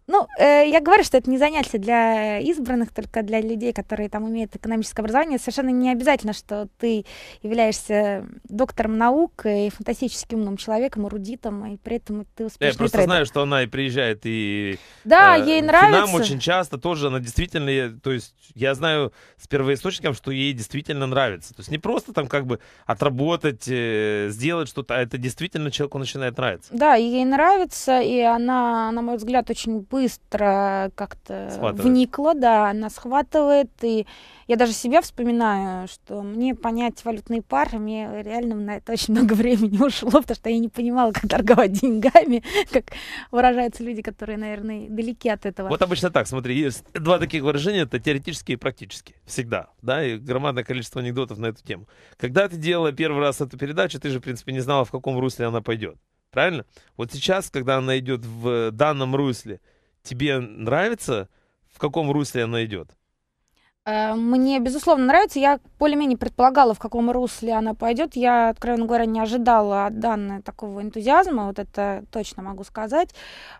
ну, э, я говорю, что это не занятие для избранных, только для людей, которые там имеют экономическое образование. Совершенно не обязательно, что ты являешься доктором наук и фантастически умным человеком, эрудитом, и при этом ты успешный Я просто трейдер. знаю, что она и приезжает, и... Да, э, ей нравится. Нам очень часто тоже она действительно... То есть я знаю с первоисточником, что ей действительно нравится. То есть не просто там как бы отработать, э, сделать что-то, а это действительно человеку начинает нравиться. Да, ей нравится, и она, на мой взгляд, очень быстро как-то вникла, да, она схватывает, и я даже себя вспоминаю, что мне понять валютные пары, мне реально на это очень много времени ушло, потому что я не понимала, как торговать деньгами, как выражаются люди, которые, наверное, далеки от этого. Вот обычно так, смотри, есть два таких выражения, это теоретические и практические, всегда, да, и громадное количество анекдотов на эту тему. Когда ты делала первый раз эту передачу, ты же, в принципе, не знала, в каком русле она пойдет правильно? Вот сейчас, когда она идет в данном русле, тебе нравится, в каком русле она идет? Э, мне, безусловно, нравится. Я более-менее предполагала, в каком русле она пойдет. Я, откровенно говоря, не ожидала от данной такого энтузиазма. Вот это точно могу сказать.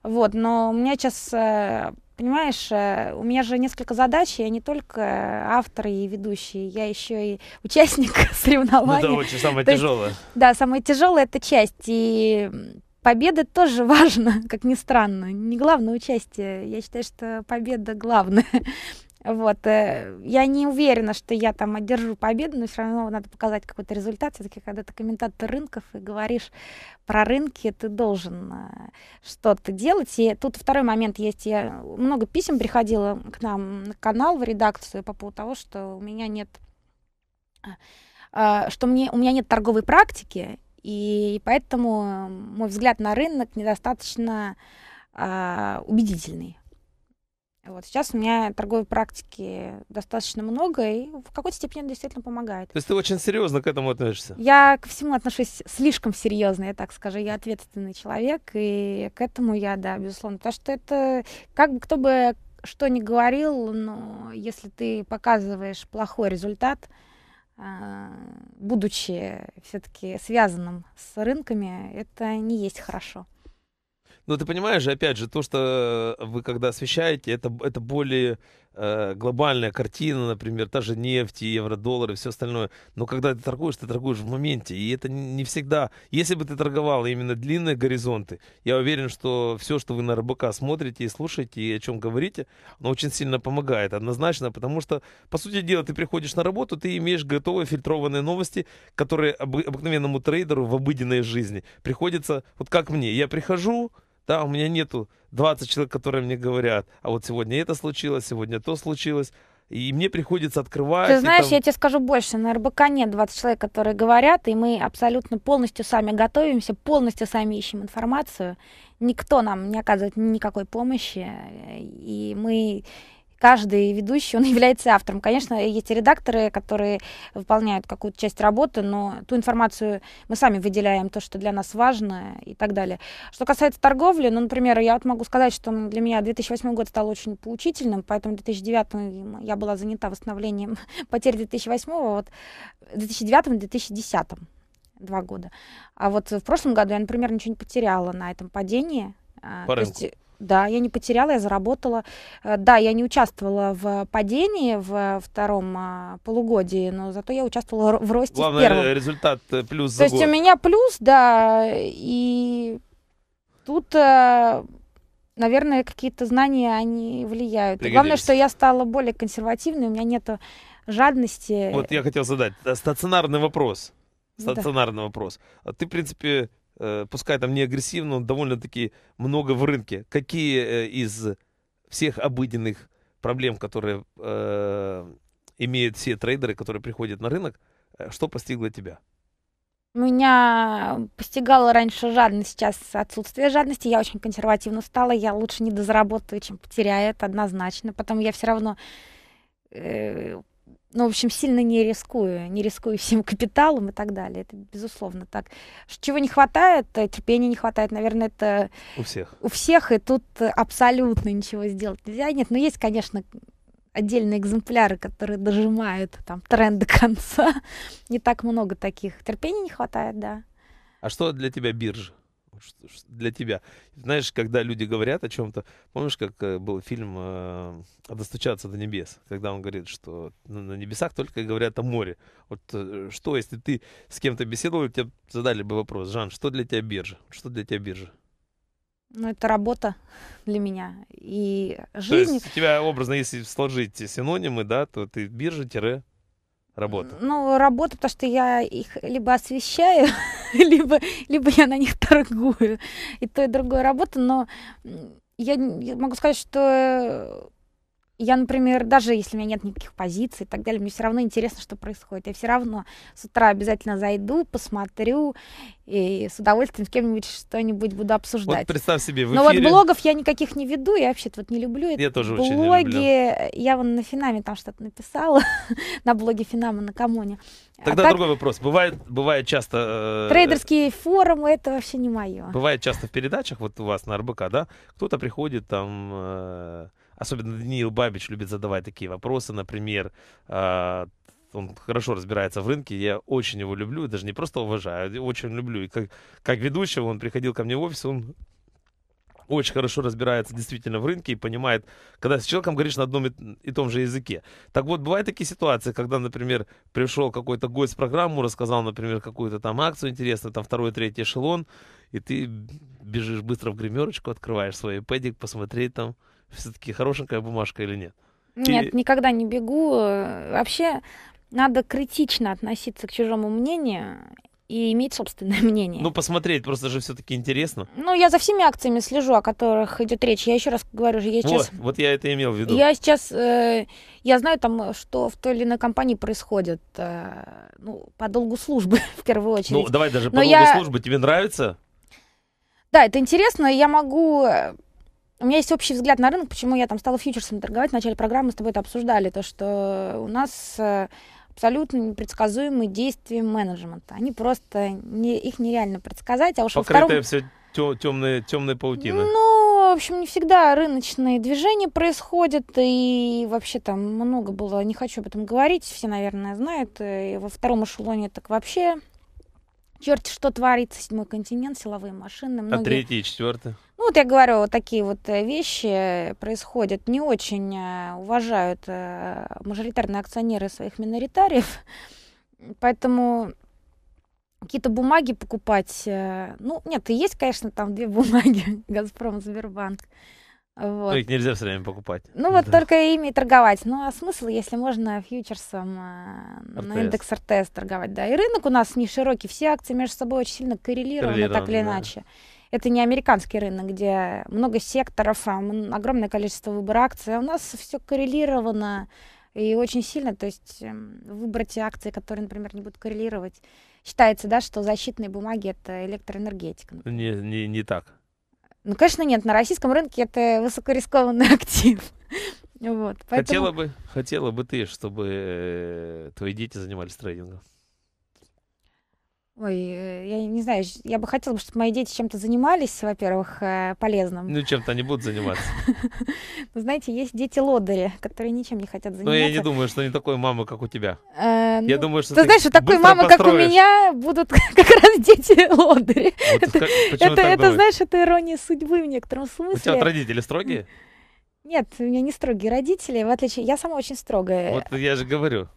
Вот, но у меня сейчас, э, понимаешь, э, у меня же несколько задач. Я не только автор и ведущий, я еще и участник соревнований. Ну да, очень самое тяжелое. Да, самое тяжелое это часть. И Победа тоже важна, как ни странно. Не главное участие. Я считаю, что победа главная. Вот. Э, я не уверена, что я там одержу победу, но все равно надо показать какой-то результат. Все-таки, когда ты комментатор рынков и говоришь про рынки, ты должен э, что-то делать. И тут второй момент есть. Я много писем приходило к нам на канал, в редакцию по поводу того, что у меня нет э, что мне, у меня нет торговой практики, и поэтому мой взгляд на рынок недостаточно а, убедительный. Вот сейчас у меня торговой практики достаточно много, и в какой-то степени действительно помогает. То есть ты очень серьезно к этому относишься? Я ко всему отношусь слишком серьезно, я так скажу. Я ответственный человек, и к этому я, да, безусловно. Потому что это, как бы кто бы что ни говорил, но если ты показываешь плохой результат, а, будучи все-таки связанным с рынками, это не есть хорошо. Ну, ты понимаешь же, опять же, то, что вы когда освещаете, это, это более Э, глобальная картина, например, та же нефть, евро, доллары, все остальное. Но когда ты торгуешь, ты торгуешь в моменте. И это не всегда. Если бы ты торговал именно длинные горизонты, я уверен, что все, что вы на РБК смотрите и слушаете, и о чем говорите, оно очень сильно помогает однозначно, потому что, по сути дела, ты приходишь на работу, ты имеешь готовые фильтрованные новости, которые обыкновенному трейдеру в обыденной жизни приходится, вот как мне, я прихожу, да, у меня нету 20 человек, которые мне говорят, а вот сегодня это случилось, сегодня то случилось. И мне приходится открывать. Ты знаешь, там... я тебе скажу больше. На РБК нет 20 человек, которые говорят, и мы абсолютно полностью сами готовимся, полностью сами ищем информацию. Никто нам не оказывает никакой помощи. И мы каждый ведущий, он является автором. Конечно, есть редакторы, которые выполняют какую-то часть работы, но ту информацию мы сами выделяем, то, что для нас важно и так далее. Что касается торговли, ну, например, я вот могу сказать, что для меня 2008 год стал очень поучительным, поэтому 2009 я была занята восстановлением потерь 2008, вот 2009-2010 два года. А вот в прошлом году я, например, ничего не потеряла на этом падении. А, По рынку. Есть, да, я не потеряла, я заработала. Э, да, я не участвовала в падении в втором а, полугодии, но зато я участвовала в росте Главное, в первом. результат э, плюс То есть у меня плюс, да, и тут э, наверное, какие-то знания, они влияют. И главное, что я стала более консервативной, у меня нет жадности. Вот я хотел задать стационарный вопрос. Стационарный да. вопрос. А ты, в принципе, Э, пускай там не агрессивно, но довольно-таки много в рынке. Какие э, из всех обыденных проблем, которые э, имеют все трейдеры, которые приходят на рынок, что постигло тебя? Меня постигала раньше жадность, сейчас отсутствие жадности. Я очень консервативно стала, я лучше не дозаработаю, чем потеряю, это однозначно. Потом я все равно ну, в общем, сильно не рискую, не рискую всем капиталом и так далее. Это, безусловно, так. Чего не хватает, э, терпения не хватает, наверное, это... У всех. У всех, и тут абсолютно ничего сделать нельзя. Нет, но ну, есть, конечно, отдельные экземпляры, которые дожимают там тренд до конца. не так много таких. Терпения не хватает, да. А что для тебя биржа? для тебя. Знаешь, когда люди говорят о чем-то, помнишь, как э, был фильм э, «А «Достучаться до небес», когда он говорит, что на небесах только говорят о море. Вот э, что, если ты с кем-то беседовал, тебе задали бы вопрос, Жан, что для тебя биржа? Что для тебя биржа? Ну, это работа для меня. И жизнь... То есть у тебя образно, если сложить синонимы, да, то ты биржа-работа. Ну, работа, потому что я их либо освещаю, либо, либо я на них торгую. И то, и другое работа, но я, я могу сказать, что я, например, даже если у меня нет никаких позиций и так далее, мне все равно интересно, что происходит. Я все равно с утра обязательно зайду, посмотрю и с удовольствием с кем-нибудь что-нибудь буду обсуждать. Вот представь себе, в эфире... Но вот блогов я никаких не веду, я вообще-то вот не люблю я это. тоже блоги, очень люблю. Я вон на Финаме там что-то написала, на блоге Финама на Камоне. А Тогда а другой так... вопрос. Бывает, бывает часто... Э, Трейдерские форумы, это вообще не мое. Бывает часто в передачах, вот у вас на РБК, да, кто-то приходит там... Э особенно Даниил Бабич любит задавать такие вопросы, например, а, он хорошо разбирается в рынке, я очень его люблю, даже не просто уважаю, очень люблю. И как, как ведущего он приходил ко мне в офис, он очень хорошо разбирается действительно в рынке и понимает, когда с человеком говоришь на одном и, и том же языке. Так вот, бывают такие ситуации, когда, например, пришел какой-то гость в программу, рассказал, например, какую-то там акцию интересную, там второй, третий эшелон, и ты бежишь быстро в гримерочку, открываешь свой пэдик, посмотреть там, все-таки хорошенькая бумажка или нет? Нет, и... никогда не бегу. Э, вообще надо критично относиться к чужому мнению и иметь собственное мнение. Ну, посмотреть просто же все-таки интересно. Ну, я за всеми акциями слежу, о которых идет речь. Я еще раз говорю, я вот, сейчас... Вот, я это имел в виду. Я сейчас... Э, я знаю там, что в той или иной компании происходит. Э, ну, по долгу службы, в первую ну, очередь. Ну, давай даже Но по я... долгу службы. Тебе нравится? Да, это интересно. Я могу э, у меня есть общий взгляд на рынок, почему я там стала фьючерсами торговать. В начале программы мы с тобой это обсуждали, то, что у нас э, абсолютно непредсказуемые действия менеджмента. Они просто, не, их нереально предсказать. А уж Покрытая во втором... все темная, темная паутина. Ну, в общем, не всегда рыночные движения происходят, и вообще там много было, не хочу об этом говорить, все, наверное, знают. Э, и во втором эшелоне так вообще черт, что творится, седьмой континент, силовые машины. А многие... А третий и четвертый? Ну, вот я говорю, вот такие вот э, вещи происходят. Не очень э, уважают э, мажоритарные акционеры своих миноритариев, поэтому какие-то бумаги покупать, ну, нет, и есть, конечно, там две бумаги, Газпром, Сбербанк, вот. Ну, их нельзя все время покупать. Ну, вот да. только ими торговать. Ну, а смысл, если можно фьючерсом э, на индекс РТС торговать, да. И рынок у нас не широкий, все акции между собой очень сильно коррелированы, так или да. иначе. Это не американский рынок, где много секторов, а огромное количество выбора акций. А у нас все коррелировано и очень сильно. То есть э, выбрать акции, которые, например, не будут коррелировать, считается, да, что защитные бумаги — это электроэнергетика. Не, не, не так. Ну, конечно, нет. На российском рынке это высокорискованный актив. Вот, поэтому... Хотела бы, хотела бы ты, чтобы э, твои дети занимались трейдингом. Ой, э, я не знаю, я бы хотела, чтобы мои дети чем-то занимались, во-первых, э, полезным. Ну, чем-то они будут заниматься. Ну, знаете, есть дети лодыри, которые ничем не хотят заниматься. Ну, Но я не думаю, что они такой мамы, как у тебя. Э, я ну, думаю, что ты знаешь, что такой мамы, как у меня, будут как раз дети лодыри. Это, знаешь, это ирония судьбы в некотором смысле. У тебя родители строгие? Нет, у меня не строгие родители, в отличие... Я сама очень строгая. Вот я же говорю.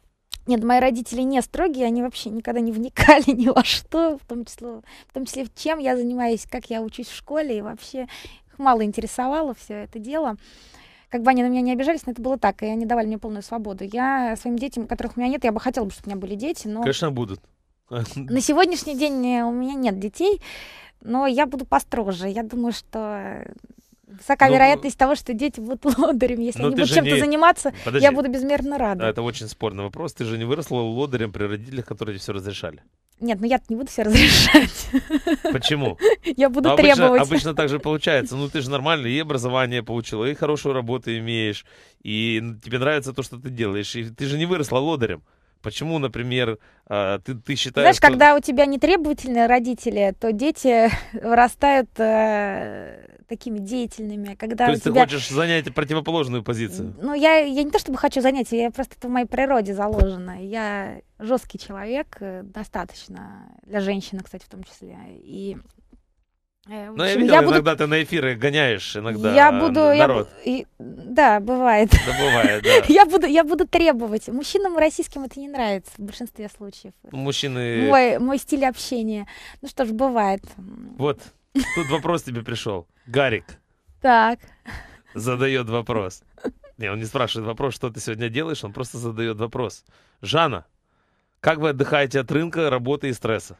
Нет, мои родители не строгие, они вообще никогда не вникали ни во что, в том числе, в том числе чем я занимаюсь, как я учусь в школе, и вообще их мало интересовало все это дело. Как бы они на меня не обижались, но это было так, и они давали мне полную свободу. Я своим детям, которых у меня нет, я бы хотела, чтобы у меня были дети, но... Конечно, будут. На сегодняшний день э, у меня нет детей, но я буду построже. Я думаю, что высока ну, вероятность того, что дети будут лодырем. Если ну, они будут чем-то не... заниматься, Подожди. я буду безмерно рада. Это очень спорный вопрос. Ты же не выросла лодырем при родителях, которые тебе все разрешали. Нет, ну я не буду все разрешать. Почему? Я буду ну, требовать. Обычно, обычно так же получается. Ну ты же нормально и образование получила, и хорошую работу имеешь, и тебе нравится то, что ты делаешь. И ты же не выросла лодырем. Почему, например, а, ты, ты считаешь... Знаешь, что... когда у тебя нетребовательные родители, то дети вырастают э, такими деятельными. Когда то есть тебя... ты хочешь занять противоположную позицию? Ну, я, я не то чтобы хочу занять, я просто это в моей природе заложено. Я жесткий человек, э, достаточно, для женщины, кстати, в том числе. И Э, ну, я видел, я буду... иногда ты на эфиры гоняешь иногда я буду, народ. Я... И... Да, бывает. Да, бывает, да. я, буду, я буду требовать. Мужчинам российским это не нравится в большинстве случаев. Мужчины... Мой, мой стиль общения. Ну что ж, бывает. Вот, тут вопрос тебе пришел. Гарик. Так. Задает вопрос. Не, он не спрашивает вопрос, что ты сегодня делаешь, он просто задает вопрос. Жанна, как вы отдыхаете от рынка, работы и стресса?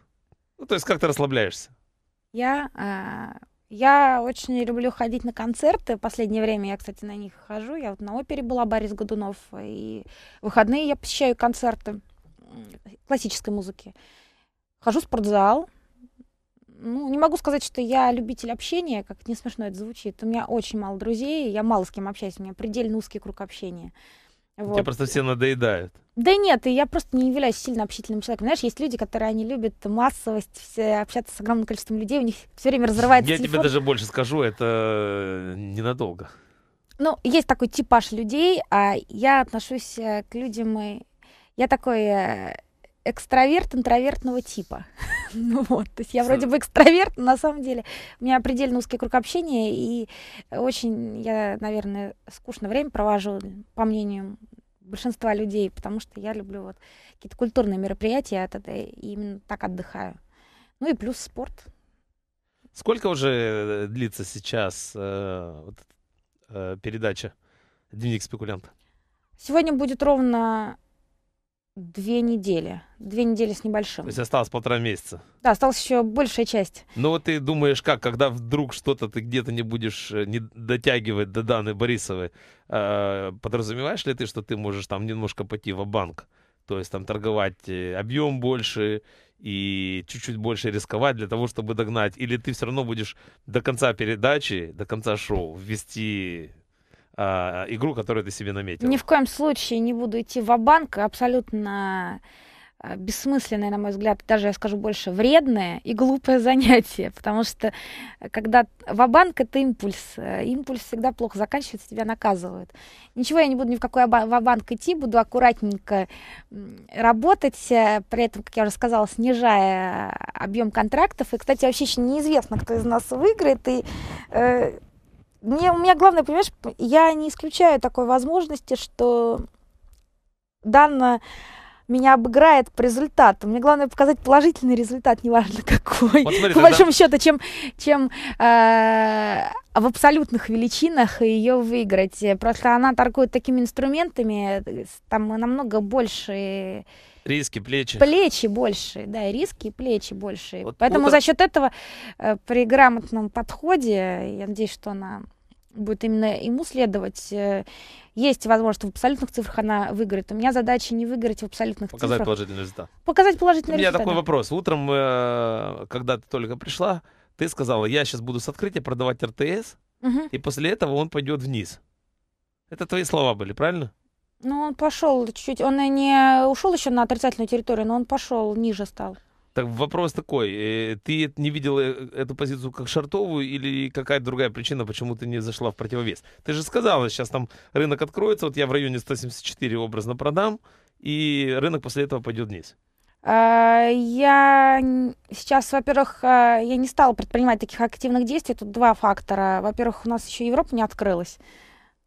Ну, то есть как ты расслабляешься? Я, а, я очень люблю ходить на концерты. В Последнее время я, кстати, на них хожу. Я вот на опере была, Борис Годунов. И в выходные я посещаю концерты классической музыки. Хожу в спортзал. Ну, не могу сказать, что я любитель общения, как не смешно это звучит. У меня очень мало друзей, я мало с кем общаюсь, у меня предельно узкий круг общения. Вот. Тебе просто все надоедают. Да нет, я просто не являюсь сильно общительным человеком. Знаешь, есть люди, которые они любят массовость, все общаться с огромным количеством людей, у них все время разрывается Я телефон. тебе даже больше скажу, это э, ненадолго. Ну, есть такой типаж людей, а я отношусь э, к людям, я такой э, экстраверт интровертного типа. ну вот, то есть я вроде бы экстраверт, но на самом деле у меня предельно узкий круг общения, и очень я, наверное, скучное время провожу, по мнению большинства людей, потому что я люблю вот какие-то культурные мероприятия, от а этого, и именно так отдыхаю. Ну и плюс спорт. Сколько уже э, длится сейчас э, вот, э, передача «Дневник спекулянта»? Сегодня будет ровно две недели. Две недели с небольшим. То есть осталось полтора месяца. Да, осталась еще большая часть. Ну вот ты думаешь, как, когда вдруг что-то ты где-то не будешь э, не дотягивать до Даны Борисовой, э, подразумеваешь ли ты, что ты можешь там немножко пойти в банк то есть там торговать э, объем больше и чуть-чуть больше рисковать для того, чтобы догнать, или ты все равно будешь до конца передачи, до конца шоу вести? э, игру, которую ты себе наметил? Ни в коем случае не буду идти в банк абсолютно а, бессмысленное, на мой взгляд, даже я скажу больше, вредное и глупое занятие, потому что э, когда вабанк это импульс, э, импульс всегда плохо заканчивается, тебя наказывают. Ничего я не буду ни в какой вабанк идти, буду аккуратненько работать, э, при этом, как я уже сказала, снижая объем контрактов. И, кстати, вообще еще неизвестно, кто из нас выиграет, и э, мне, у меня главное, понимаешь, я не исключаю такой возможности, что данная меня обыграет по результату. Мне главное показать положительный результат, неважно какой. Вот смотри, По большому счету, чем, чем э, в абсолютных величинах ее выиграть. Просто она торгует такими инструментами, э, там намного больше Риски, плечи. Плечи больше, да, риски, и плечи больше. Вот, Поэтому вот за счет этого э, при грамотном подходе, я надеюсь, что она будет именно ему следовать. Э, есть возможность в абсолютных цифрах она выиграет. У меня задача не выиграть в абсолютных Показать цифрах. Показать положительный результат. Показать положительный результат. У меня результат, такой да. вопрос. Утром, э, когда ты только пришла, ты сказала, я сейчас буду с открытия продавать РТС, угу. и после этого он пойдет вниз. Это твои слова были, правильно? Ну, он пошел чуть-чуть, он не ушел еще на отрицательную территорию, но он пошел ниже стал. Так вопрос такой, э, ты не видела э, эту позицию как шартовую или какая-то другая причина, почему ты не зашла в противовес? Ты же сказала, сейчас там рынок откроется, вот я в районе 174 образно продам, и рынок после этого пойдет вниз. А, я сейчас, во-первых, а, я не стала предпринимать таких активных действий. Тут два фактора. Во-первых, у нас еще Европа не открылась.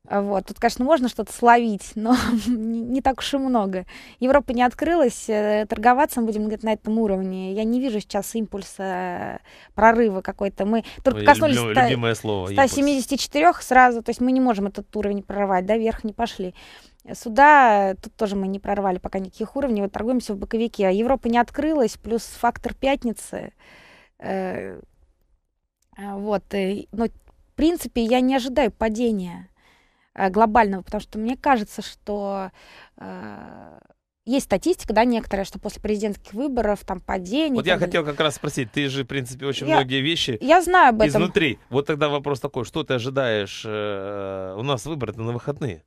А, вот. Тут, конечно, можно что-то словить, но не так уж и много. Европа не открылась, э, торговаться мы будем где-то на этом уровне. Я не вижу сейчас импульса, э, прорыва какой-то. Мы только Ой, коснулись люблю, 100, любимое слово, 174 импульс. сразу, то есть мы не можем этот уровень прорвать, да, вверх не пошли. Сюда э, тут тоже мы не прорвали пока никаких уровней, вот торгуемся в боковике. А Европа не открылась, плюс фактор пятницы. А, вот, но ну, в принципе я не ожидаю падения. Э, глобального, потому что мне кажется, что э, есть статистика, да, некоторая, что после президентских выборов там падение. Вот я хотел как раз спросить, ты же, в принципе, очень я, многие вещи. Я знаю об этом. Изнутри. Вот тогда вопрос такой, что ты ожидаешь? Э, у нас выборы-то на выходные.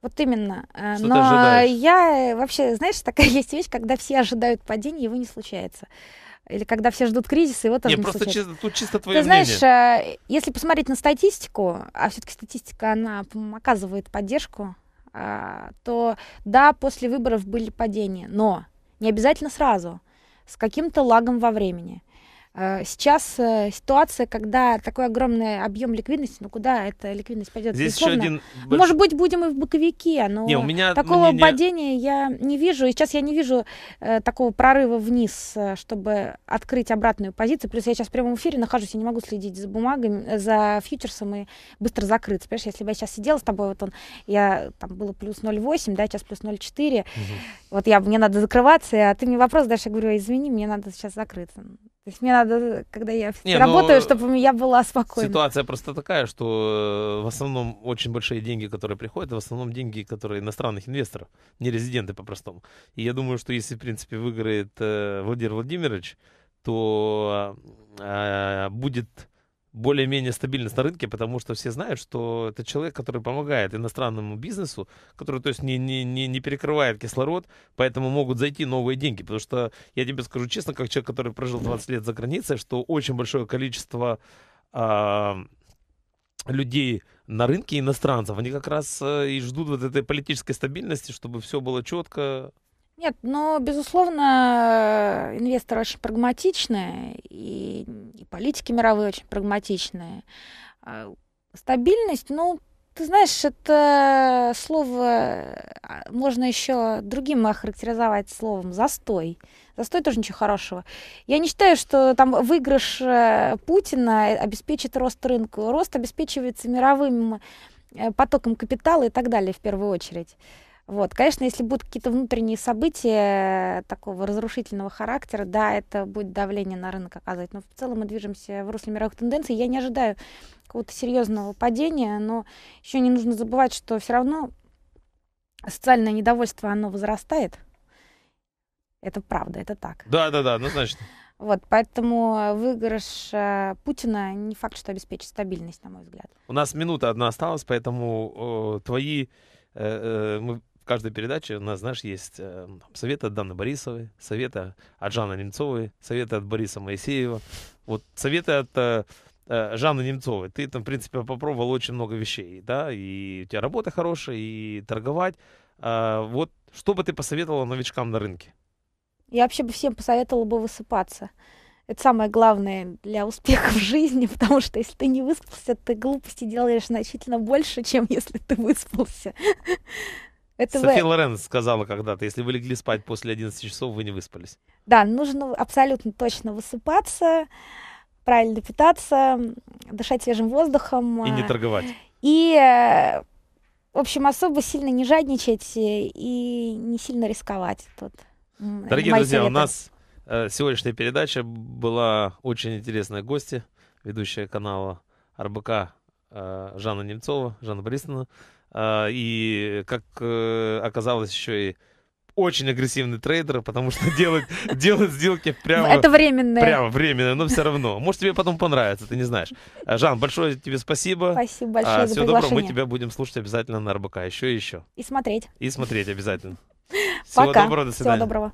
Вот именно. Э, что Но я вообще, знаешь, такая есть вещь, когда все ожидают падения, его не случается. Или когда все ждут кризиса, его тоже не, не просто случается. чисто, тут чисто твое Ты мнение. знаешь, э, если посмотреть на статистику, а все-таки статистика, она оказывает поддержку, э, то да, после выборов были падения, но не обязательно сразу, с каким-то лагом во времени. Э, сейчас э, ситуация, когда такой огромный объем ликвидности, ну куда эта ликвидность пойдет? Здесь еще один... Ну, больш... Может быть, будем и в боковике, но не, у меня такого мнение... падения я не вижу. И сейчас я не вижу э, такого прорыва вниз, э, чтобы открыть обратную позицию. Плюс я сейчас в прямом эфире нахожусь, я не могу следить за бумагами, за фьючерсом и быстро закрыться. Понимаешь, если бы я сейчас сидела с тобой, вот он, я там было плюс 0,8, да, сейчас плюс 0,4, угу. вот я, мне надо закрываться, а ты мне вопрос дальше, говорю, извини, мне надо сейчас закрыться. То есть мне надо, когда я Не, работаю, но... Ну, чтобы я была спокойна. Ситуация просто такая, что э, в основном очень большие деньги, которые приходят, в основном деньги, которые иностранных инвесторов, не резиденты по-простому. И я думаю, что если, в принципе, выиграет э, Владимир Владимирович, то э, будет более-менее стабильность на рынке, потому что все знают, что это человек, который помогает иностранному бизнесу, который, то есть, не, не, не, не перекрывает кислород, поэтому могут зайти новые деньги. Потому что, я тебе скажу честно, как человек, который прожил 20 лет за границей, что очень большое количество а, людей на рынке иностранцев, они как раз э, и ждут вот этой политической стабильности, чтобы все было четко, нет, но, безусловно, э, инвесторы очень прагматичные, и, и политики мировые очень прагматичные. А, стабильность, ну, ты знаешь, это слово а, можно еще другим охарактеризовать словом застой. Застой тоже ничего хорошего. Я не считаю, что там выигрыш э, Путина обеспечит рост рынка. Рост обеспечивается мировым э, потоком капитала и так далее в первую очередь. Вот, конечно, если будут какие-то внутренние события такого разрушительного характера, да, это будет давление на рынок оказывать. Но в целом мы движемся в русле мировых тенденций. Я не ожидаю какого-то серьезного падения, но еще не нужно забывать, что все равно социальное недовольство, оно возрастает. Это правда, это так. Да, да, да, однозначно. Вот, поэтому выигрыш э, Путина не факт, что обеспечит стабильность, на мой взгляд. У нас минута одна осталась, поэтому э, твои... Э, э мы в каждой передаче у нас, знаешь, есть э, советы от Даны Борисовой, советы от Жанны Немцовой, советы от Бориса Моисеева, вот советы от э, э, Жанны Немцовой. Ты там, в принципе, попробовал очень много вещей, да, и у тебя работа хорошая, и торговать. Э, вот что бы ты посоветовала новичкам на рынке? Я вообще бы всем посоветовала бы высыпаться. Это самое главное для успеха в жизни, потому что если ты не выспался, ты глупости делаешь значительно больше, чем если ты выспался. Это София вы... Лорен сказала когда-то, если вы легли спать после 11 часов, вы не выспались. Да, нужно абсолютно точно высыпаться, правильно питаться, дышать свежим воздухом. И не а, торговать. И, э, в общем, особо сильно не жадничать и не сильно рисковать тут. Дорогие друзья, советы. у нас э, сегодняшняя передача была очень интересная гости, ведущая канала РБК э, Жанна Немцова, Жанна Борисовна. А, и, как э, оказалось, еще и очень агрессивный трейдер, потому что делать, делать сделки ну, прямо... Это временно. Прямо временно, но все равно. Может, тебе потом понравится, ты не знаешь. А, Жан, большое тебе спасибо. Спасибо большое а, за Всего доброго, мы тебя будем слушать обязательно на РБК. Еще и еще. И смотреть. И смотреть обязательно. Всего Пока. доброго, до свидания. Всего доброго.